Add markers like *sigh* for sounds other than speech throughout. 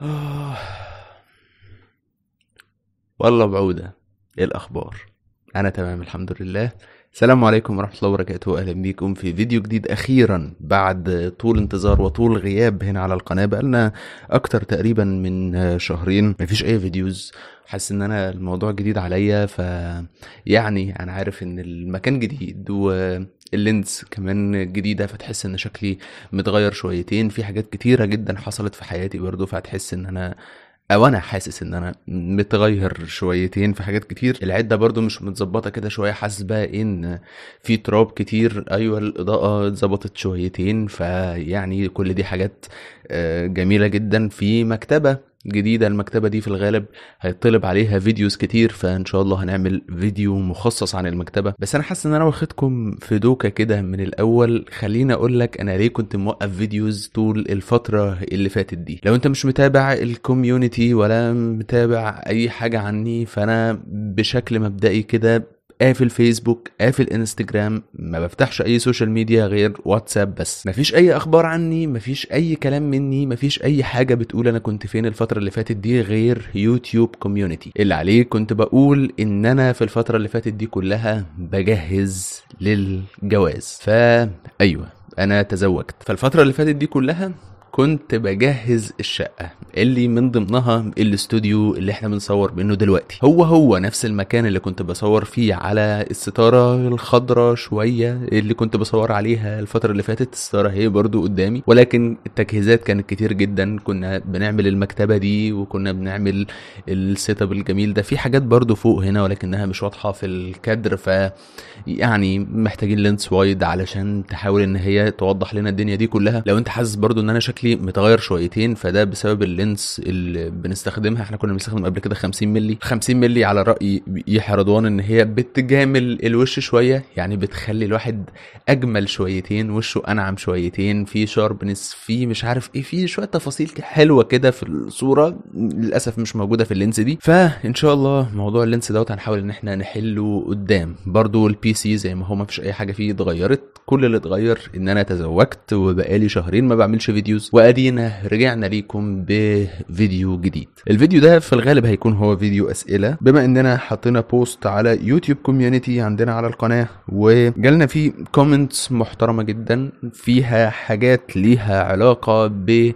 *sighs* والله بعودة ايه الاخبار انا تمام الحمد لله السلام عليكم ورحمة الله وبركاته اهلا بيكم في فيديو جديد اخيرا بعد طول انتظار وطول غياب هنا على القناة بقالنا اكتر تقريبا من شهرين مفيش اي فيديوز حاسس ان انا الموضوع جديد عليا ف يعني انا عارف ان المكان جديد و اللينز كمان جديده فتحس ان شكلي متغير شويتين في حاجات كتيره جدا حصلت في حياتي برضو فتحس ان انا او انا حاسس ان انا متغير شويتين في حاجات كتير العده برضو مش متظبطه كده شويه حاسس بقى ان في تراب كتير ايوه الاضاءه اتظبطت شويتين فيعني كل دي حاجات آه، جميله جدا في مكتبه جديده المكتبه دي في الغالب هيطلب عليها فيديوز كتير فان شاء الله هنعمل فيديو مخصص عن المكتبه بس انا حاسس ان انا واخدكم في دوكه كده من الاول خليني اقول لك انا ليه كنت موقف فيديوز طول الفتره اللي فاتت دي لو انت مش متابع الكوميونتي ولا متابع اي حاجه عني فانا بشكل مبدئي كده قافل آه فيسبوك قافل آه انستجرام ما بفتحش اي سوشيال ميديا غير واتساب بس مفيش اي اخبار عني مفيش اي كلام مني مفيش اي حاجه بتقول انا كنت فين الفتره اللي فاتت دي غير يوتيوب كوميونتي اللي عليه كنت بقول ان انا في الفتره اللي فاتت دي كلها بجهز للجواز فا ايوه انا تزوجت فالفتره اللي فاتت دي كلها كنت بجهز الشقة اللي من ضمنها الاستوديو اللي احنا بنصور منه دلوقتي هو هو نفس المكان اللي كنت بصور فيه على الستارة الخضراء شوية اللي كنت بصور عليها الفترة اللي فاتت الستارة هي برضو قدامي ولكن التجهيزات كانت كتير جدا كنا بنعمل المكتبة دي وكنا بنعمل السيت اب الجميل ده في حاجات برضو فوق هنا ولكنها مش واضحة في الكادر ف يعني محتاجين لينس وايد علشان تحاول ان هي توضح لنا الدنيا دي كلها لو انت حاسس برضو ان انا شكلي شكلي متغير شويتين فده بسبب اللينس اللي بنستخدمها احنا كنا بنستخدم قبل كده 50 مللي 50 مللي على راي يحيى رضوان ان هي بتجامل الوش شويه يعني بتخلي الواحد اجمل شويتين وشه انعم شويتين في شاربنس في مش عارف ايه في شويه تفاصيل حلوه كده في الصوره للاسف مش موجوده في اللينس دي فان شاء الله موضوع اللينس دوت هنحاول ان احنا نحله قدام برضو البي سي زي ما هو ما فيش اي حاجه فيه اتغيرت كل اللي اتغير ان انا تزوجت وبقالي شهرين ما بعملش فيديوز وادينا رجعنا ليكم بفيديو جديد الفيديو ده في الغالب هيكون هو فيديو اسئله بما اننا حطينا بوست على يوتيوب كوميونيتي عندنا على القناه وجالنا فيه كومنتس محترمه جدا فيها حاجات ليها علاقه ب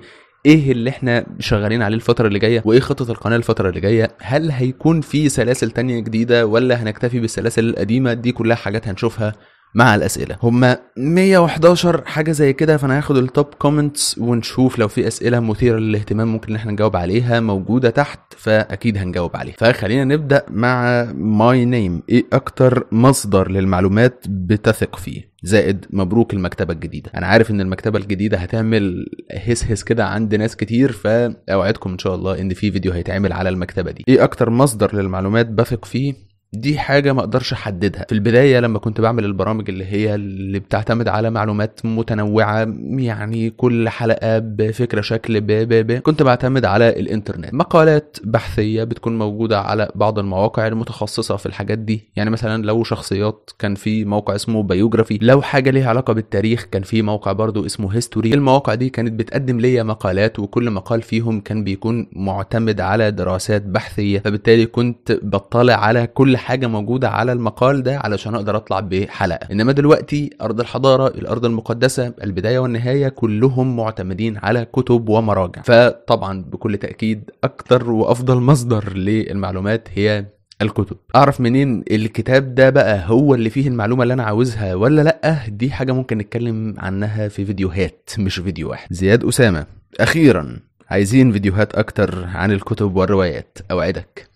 ايه اللي احنا شغالين عليه الفتره اللي جايه وايه خطه القناه الفتره اللي جايه هل هيكون في سلاسل تانية جديده ولا هنكتفي بالسلاسل القديمه دي كلها حاجات هنشوفها مع الاسئله هم 111 حاجه زي كده فانا هاخد التوب كومنتس ونشوف لو في اسئله مثيره للاهتمام ممكن ان احنا نجاوب عليها موجوده تحت فاكيد هنجاوب عليها فخلينا نبدا مع ماي نيم ايه اكتر مصدر للمعلومات بتثق فيه زائد مبروك المكتبة الجديدة أنا عارف إن المكتبة الجديدة هتعمل هس هس كده عند ناس كتير فأوعدكم إن شاء الله إن في فيديو هيتعمل على المكتبة دي إيه أكتر مصدر للمعلومات بثق فيه دي حاجه ما اقدرش احددها في البدايه لما كنت بعمل البرامج اللي هي اللي بتعتمد على معلومات متنوعه يعني كل حلقه بفكره شكل ب ب ب كنت بعتمد على الانترنت مقالات بحثيه بتكون موجوده على بعض المواقع المتخصصه في الحاجات دي يعني مثلا لو شخصيات كان في موقع اسمه بايوجرافي لو حاجه ليها علاقه بالتاريخ كان في موقع برضو اسمه هيستوري المواقع دي كانت بتقدم ليا مقالات وكل مقال فيهم كان بيكون معتمد على دراسات بحثيه فبالتالي كنت بطلع على كل حاجه موجوده على المقال ده علشان اقدر اطلع بحلقه انما دلوقتي ارض الحضاره الارض المقدسه البدايه والنهايه كلهم معتمدين على كتب ومراجع فطبعا بكل تاكيد اكتر وافضل مصدر للمعلومات هي الكتب اعرف منين الكتاب ده بقى هو اللي فيه المعلومه اللي انا عاوزها ولا لا دي حاجه ممكن نتكلم عنها في فيديوهات مش فيديو واحد زياد اسامه اخيرا عايزين فيديوهات اكتر عن الكتب والروايات اوعدك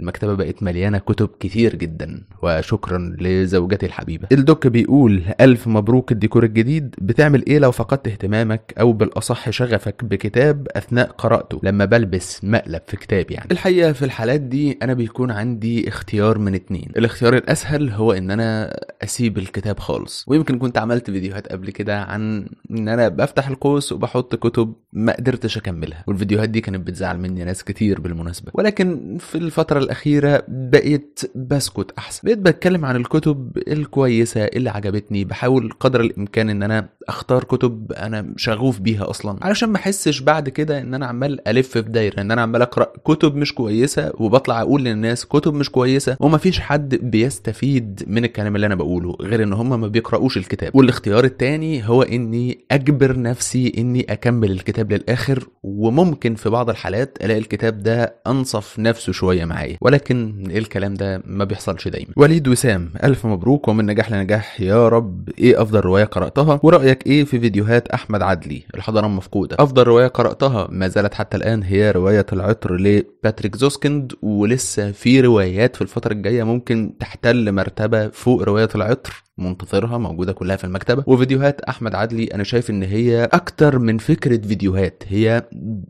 المكتبة بقت مليانة كتب كتير جدا وشكرا لزوجتي الحبيبة الدوك بيقول ألف مبروك الديكور الجديد بتعمل إيه لو فقدت اهتمامك أو بالأصح شغفك بكتاب أثناء قراءته لما بلبس مقلب في كتاب يعني الحقيقة في الحالات دي أنا بيكون عندي اختيار من اتنين الاختيار الأسهل هو إن أنا اسيب الكتاب خالص ويمكن كنت عملت فيديوهات قبل كده عن ان انا بفتح القوس وبحط كتب ما قدرتش اكملها والفيديوهات دي كانت بتزعل مني ناس كتير بالمناسبه ولكن في الفتره الاخيره بقيت بسكت احسن بقيت بتكلم عن الكتب الكويسه اللي عجبتني بحاول قدر الامكان ان انا اختار كتب انا شغوف بيها اصلا علشان ما احسش بعد كده ان انا عمال الف في دايره ان انا عمال اقرا كتب مش كويسه وبطلع اقول للناس كتب مش كويسه ومفيش حد بيستفيد من الكلام اللي انا بقوله بقوله غير ان هم ما بيقرأوش الكتاب والاختيار التاني هو اني اجبر نفسي اني اكمل الكتاب للاخر وممكن في بعض الحالات الاقي الكتاب ده انصف نفسه شويه معايا ولكن إيه الكلام ده ما بيحصلش دايما وليد وسام الف مبروك ومن نجاح لنجاح يا رب ايه افضل روايه قراتها ورايك ايه في فيديوهات احمد عدلي الحضاره المفقوده افضل روايه قراتها ما زالت حتى الان هي روايه العطر لباتريك زوسكند ولسه في روايات في الفتره الجايه ممكن تحتل مرتبه فوق روايه العطر منتظرها موجوده كلها في المكتبه وفيديوهات احمد عدلي انا شايف ان هي اكتر من فكره فيديوهات هي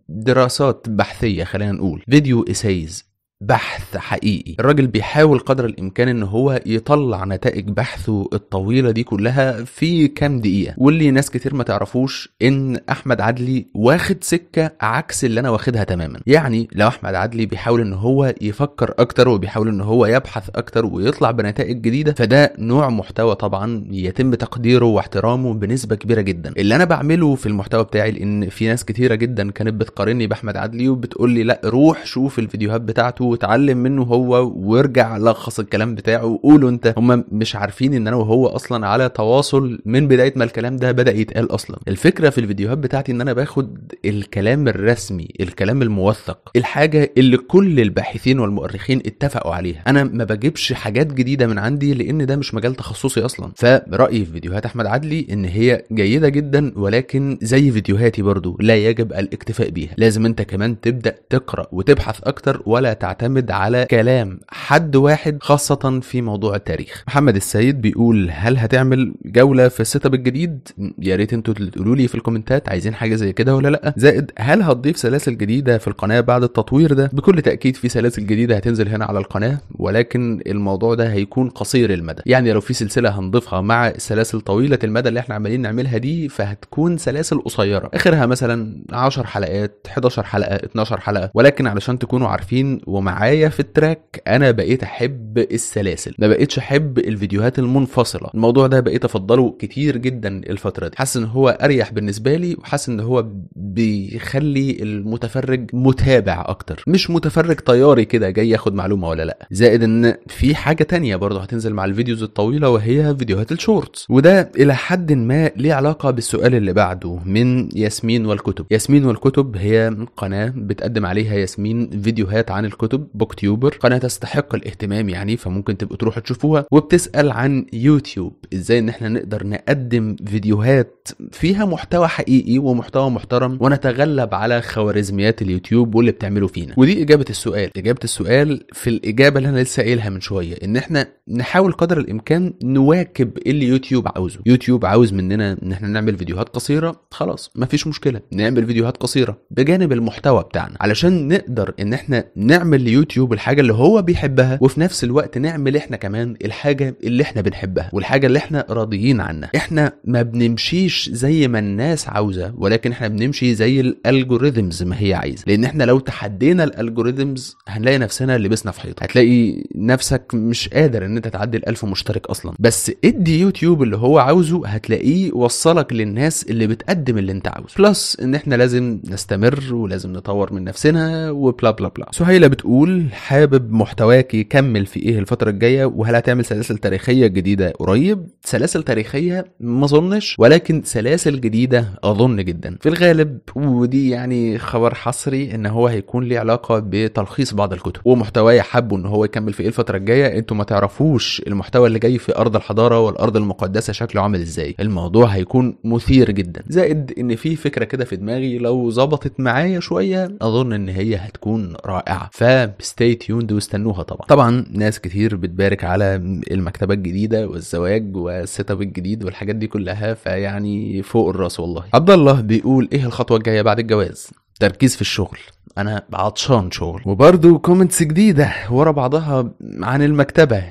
دراسات بحثيه خلينا نقول فيديو اسايز بحث حقيقي الراجل بيحاول قدر الامكان ان هو يطلع نتائج بحثه الطويله دي كلها في كام دقيقه واللي ناس كتير ما تعرفوش ان احمد عدلي واخد سكه عكس اللي انا واخدها تماما يعني لو احمد عدلي بيحاول ان هو يفكر اكتر وبيحاول ان هو يبحث اكتر ويطلع بنتائج جديده فده نوع محتوى طبعا يتم تقديره واحترامه بنسبه كبيره جدا اللي انا بعمله في المحتوى بتاعي لان في ناس كتيره جدا كانت بتقارني باحمد عدلي وبتقول لي لا روح شوف الفيديوهات بتاعته واتعلم منه هو وارجع لخص الكلام بتاعه وقوله انت هم مش عارفين ان انا وهو اصلا على تواصل من بدايه ما الكلام ده بدا يتقال اصلا الفكره في الفيديوهات بتاعتي ان انا باخد الكلام الرسمي الكلام الموثق الحاجه اللي كل الباحثين والمؤرخين اتفقوا عليها انا ما بجيبش حاجات جديده من عندي لان ده مش مجال تخصصي اصلا فرايي في فيديوهات احمد عدلي ان هي جيده جدا ولكن زي فيديوهاتي برضو لا يجب الاكتفاء بيها لازم انت كمان تبدا تقرا وتبحث اكتر ولا تعتمد بتعتمد على كلام حد واحد خاصة في موضوع التاريخ محمد السيد بيقول هل هتعمل جولة في السيت اب الجديد يا ريت انتوا تقولوا لي في الكومنتات عايزين حاجة زي كده ولا لا زائد هل هتضيف سلاسل جديدة في القناة بعد التطوير ده بكل تأكيد في سلاسل جديدة هتنزل هنا على القناة ولكن الموضوع ده هيكون قصير المدى يعني لو في سلسلة هنضيفها مع السلاسل طويلة المدى اللي احنا عمالين نعملها دي فهتكون سلاسل قصيرة اخرها مثلا 10 حلقات 11 حلقة 12 حلقة ولكن علشان تكونوا عارفين وما معايا في التراك انا بقيت احب السلاسل ما بقيتش احب الفيديوهات المنفصله الموضوع ده بقيت افضله كتير جدا الفتره دي حاسس ان هو اريح بالنسبه لي وحاسس ان هو بيخلي المتفرج متابع اكتر مش متفرج طياري كده جاي ياخد معلومه ولا لا زائد ان في حاجه تانية برضه هتنزل مع الفيديوز الطويله وهي فيديوهات الشورتس وده الى حد ما ليه علاقه بالسؤال اللي بعده من ياسمين والكتب ياسمين والكتب هي قناه بتقدم عليها ياسمين فيديوهات عن الكتب يوتيوب بوكتيوبر قناه تستحق الاهتمام يعني فممكن تبقوا تروحوا تشوفوها وبتسال عن يوتيوب ازاي ان احنا نقدر نقدم فيديوهات فيها محتوى حقيقي ومحتوى محترم ونتغلب على خوارزميات اليوتيوب واللي بتعمله فينا ودي اجابه السؤال اجابه السؤال في الاجابه اللي انا لسه قايلها من شويه ان احنا نحاول قدر الامكان نواكب اللي يوتيوب عاوزه يوتيوب عاوز مننا ان احنا نعمل فيديوهات قصيره خلاص مفيش مشكله نعمل فيديوهات قصيره بجانب المحتوى بتاعنا علشان نقدر ان احنا نعمل اليوتيوب الحاجه اللي هو بيحبها وفي نفس الوقت نعمل احنا كمان الحاجه اللي احنا بنحبها والحاجه اللي احنا راضيين عنها احنا ما بنمشيش زي ما الناس عاوزه ولكن احنا بنمشي زي الالجوريزمز ما هي عايزه لان احنا لو تحدينا الالجوريزمز هنلاقي نفسنا لبسنا في حيطه هتلاقي نفسك مش قادر ان انت تعدي ال1000 مشترك اصلا بس ادي يوتيوب اللي هو عاوزه هتلاقيه وصلك للناس اللي بتقدم اللي انت عاوزه بلس ان احنا لازم نستمر ولازم نطور من نفسنا وبلا بلا بلا سهيله بتقول بتقول حابب محتواك يكمل في ايه الفتره الجايه وهل هتعمل سلاسل تاريخيه جديده قريب سلاسل تاريخيه ما اظنش ولكن سلاسل جديده اظن جدا في الغالب ودي يعني خبر حصري ان هو هيكون ليه علاقه بتلخيص بعض الكتب ومحتواي حابه ان هو يكمل في ايه الفتره الجايه انتوا ما تعرفوش المحتوى اللي جاي في ارض الحضاره والارض المقدسه شكله عامل ازاي الموضوع هيكون مثير جدا زائد ان في فكره كده في دماغي لو ظبطت معايا شويه اظن ان هي هتكون رائعه ف فستي تيوند واستنوها طبعا طبعا ناس كتير بتبارك على المكتبه الجديده والزواج والسيت اب الجديد والحاجات دي كلها فيعني فوق الراس والله عبد الله بيقول ايه الخطوه الجايه بعد الجواز تركيز في الشغل انا عطشان شغل وبرده كومنتس جديده ورا بعضها عن المكتبه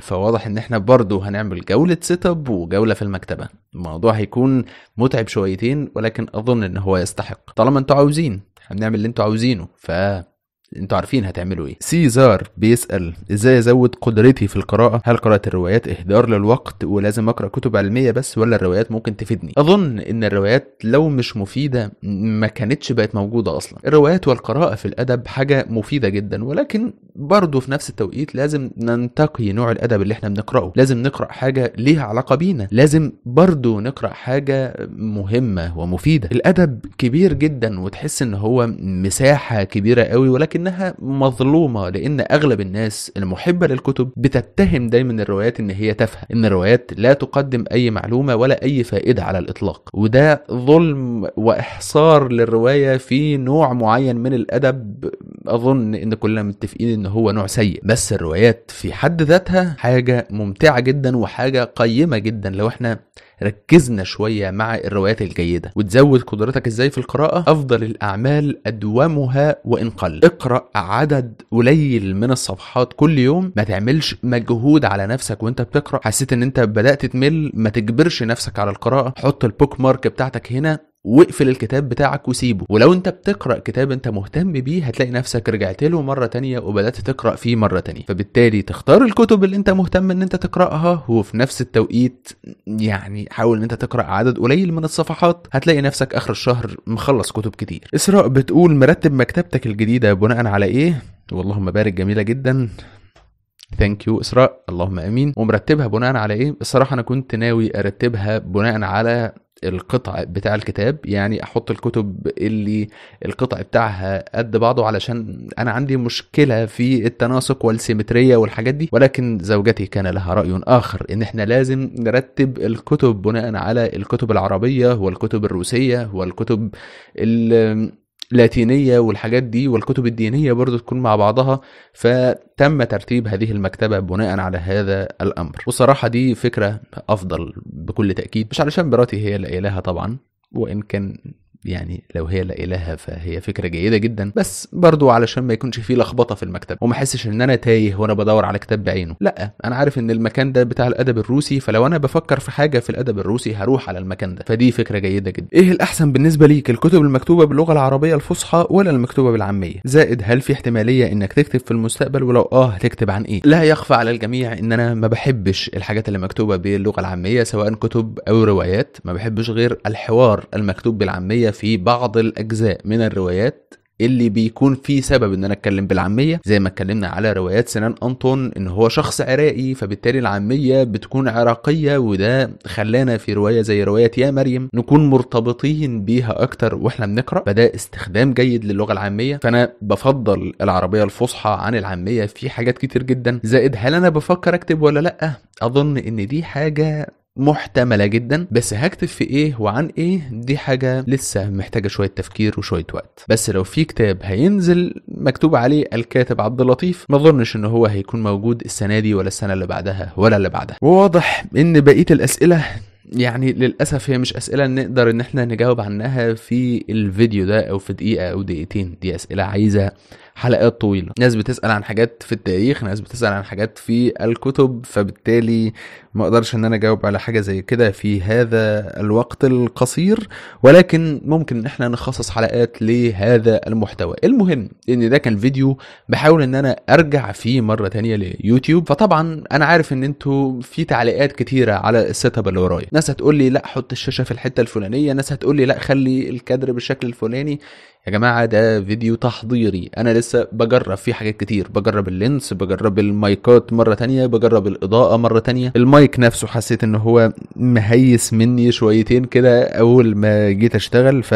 فواضح ان احنا برده هنعمل جوله سيت اب وجوله في المكتبه الموضوع هيكون متعب شويتين ولكن اظن ان هو يستحق طالما انتوا عاوزين هنعمل اللي انتوا عاوزينه ف انتوا عارفين هتعملوا ايه سيزار بيسال ازاي ازود قدرتي في القراءه هل قراءه الروايات اهدار للوقت ولازم اقرا كتب علميه بس ولا الروايات ممكن تفيدني اظن ان الروايات لو مش مفيده ما كانتش بقت موجوده اصلا الروايات والقراءه في الادب حاجه مفيده جدا ولكن برضه في نفس التوقيت لازم ننتقي نوع الادب اللي احنا بنقراه لازم نقرا حاجه ليها علاقه بينا لازم برضه نقرا حاجه مهمه ومفيده الادب كبير جدا وتحس ان هو مساحه كبيره قوي ولكن لكنها مظلومه لان اغلب الناس المحبه للكتب بتتهم دايما الروايات ان هي تافهه ان الروايات لا تقدم اي معلومه ولا اي فائده على الاطلاق وده ظلم واحصار للروايه في نوع معين من الادب اظن ان كلنا متفقين ان هو نوع سيء بس الروايات في حد ذاتها حاجه ممتعه جدا وحاجه قيمه جدا لو احنا ركزنا شويه مع الروايات الجيده وتزود قدرتك ازاي في القراءه افضل الاعمال ادومها وان قل اقرا عدد قليل من الصفحات كل يوم ما تعملش مجهود على نفسك وانت بتقرا حسيت ان انت بدات تمل ما تجبرش نفسك على القراءه حط البوك مارك بتاعتك هنا واقفل الكتاب بتاعك وسيبه ولو انت بتقرا كتاب انت مهتم بيه هتلاقي نفسك رجعت له مره تانية وبدات تقرا فيه مره تانية فبالتالي تختار الكتب اللي انت مهتم ان انت تقراها وفي نفس التوقيت يعني حاول ان انت تقرا عدد قليل من الصفحات هتلاقي نفسك اخر الشهر مخلص كتب كتير اسراء بتقول مرتب مكتبتك الجديده بناء على ايه واللهم بارك جميله جدا ثانك يو اسراء اللهم امين ومرتبها بناء على ايه الصراحه انا كنت ناوي ارتبها بناء على القطع بتاع الكتاب يعني احط الكتب اللي القطع بتاعها قد بعضه علشان انا عندي مشكله في التناسق والسيمتريه والحاجات دي ولكن زوجتي كان لها راي اخر ان احنا لازم نرتب الكتب بناء على الكتب العربيه والكتب الروسيه والكتب لاتينيه والحاجات دي والكتب الدينيه برضو تكون مع بعضها فتم ترتيب هذه المكتبه بناء على هذا الامر والصراحه دي فكره افضل بكل تاكيد مش علشان براتي هي اللي طبعا وان كان يعني لو هي لا إله فهي فكرة جيدة جدا بس برضو علشان ما يكونش فيه لخبطة في المكتب وما احسش ان انا تايه وانا بدور على كتاب بعينه لا انا عارف ان المكان ده بتاع الادب الروسي فلو انا بفكر في حاجة في الادب الروسي هروح على المكان ده فدي فكرة جيدة جدا ايه الأحسن بالنسبة ليك الكتب المكتوبة باللغة العربية الفصحى ولا المكتوبة بالعامية زائد هل في احتمالية انك تكتب في المستقبل ولو اه هتكتب عن ايه لا يخفى على الجميع ان انا ما بحبش الحاجات اللي مكتوبة باللغة العامية سواء كتب او روايات ما بحبش غير الحوار المكتوب بالعامية في بعض الاجزاء من الروايات اللي بيكون فيه سبب ان انا اتكلم بالعاميه زي ما اتكلمنا على روايات سنان انطون ان هو شخص عراقي فبالتالي العاميه بتكون عراقيه وده خلانا في روايه زي روايه يا مريم نكون مرتبطين بيها اكتر واحنا بنقرا فده استخدام جيد للغه العاميه فانا بفضل العربيه الفصحى عن العاميه في حاجات كتير جدا زائد هل انا بفكر اكتب ولا لا اظن ان دي حاجه محتمله جدا بس هكتب في ايه وعن ايه دي حاجه لسه محتاجه شويه تفكير وشويه وقت بس لو في كتاب هينزل مكتوب عليه الكاتب عبد اللطيف ما اظنش ان هو هيكون موجود السنه دي ولا السنه اللي بعدها ولا اللي بعدها وواضح ان بقيه الاسئله يعني للاسف هي مش اسئله نقدر ان احنا نجاوب عنها في الفيديو ده او في دقيقه او دقيقتين دي اسئله عايزه حلقات طويله ناس بتسال عن حاجات في التاريخ ناس بتسال عن حاجات في الكتب فبالتالي ما اقدرش ان انا اجاوب على حاجه زي كده في هذا الوقت القصير ولكن ممكن ان احنا نخصص حلقات لهذا المحتوى المهم ان ده كان فيديو بحاول ان انا ارجع فيه مره تانية ليوتيوب فطبعا انا عارف ان انتوا في تعليقات كتيره على السيت اب اللي ورايا ناس هتقول لي لا حط الشاشه في الحته الفلانيه ناس هتقول لي لا خلي الكادر بالشكل الفلاني يا جماعه ده فيديو تحضيري انا لسه لسه بجرب فيه حاجات كتير بجرب اللينس بجرب المايكات مره تانية بجرب الاضاءه مره تانية المايك نفسه حسيت ان هو مهيس مني شويتين كده اول ما جيت اشتغل ف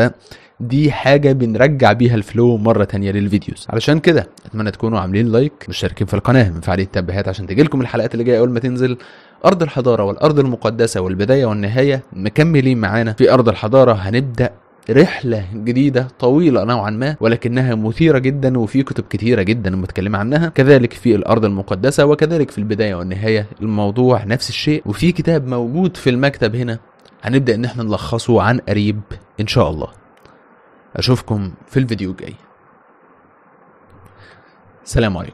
دي حاجه بنرجع بيها الفلو مره تانية للفيديوز علشان كده اتمنى تكونوا عاملين لايك مشتركين في القناه مفعلين التنبيهات عشان تجيلكم الحلقات اللي جايه اول ما تنزل ارض الحضاره والارض المقدسه والبدايه والنهايه مكملين معانا في ارض الحضاره هنبدا رحله جديده طويله نوعا ما ولكنها مثيره جدا وفي كتب كتيره جدا متكلمه عنها كذلك في الارض المقدسه وكذلك في البدايه والنهايه الموضوع نفس الشيء وفي كتاب موجود في المكتب هنا هنبدا ان احنا نلخصه عن قريب ان شاء الله اشوفكم في الفيديو الجاي سلام عليكم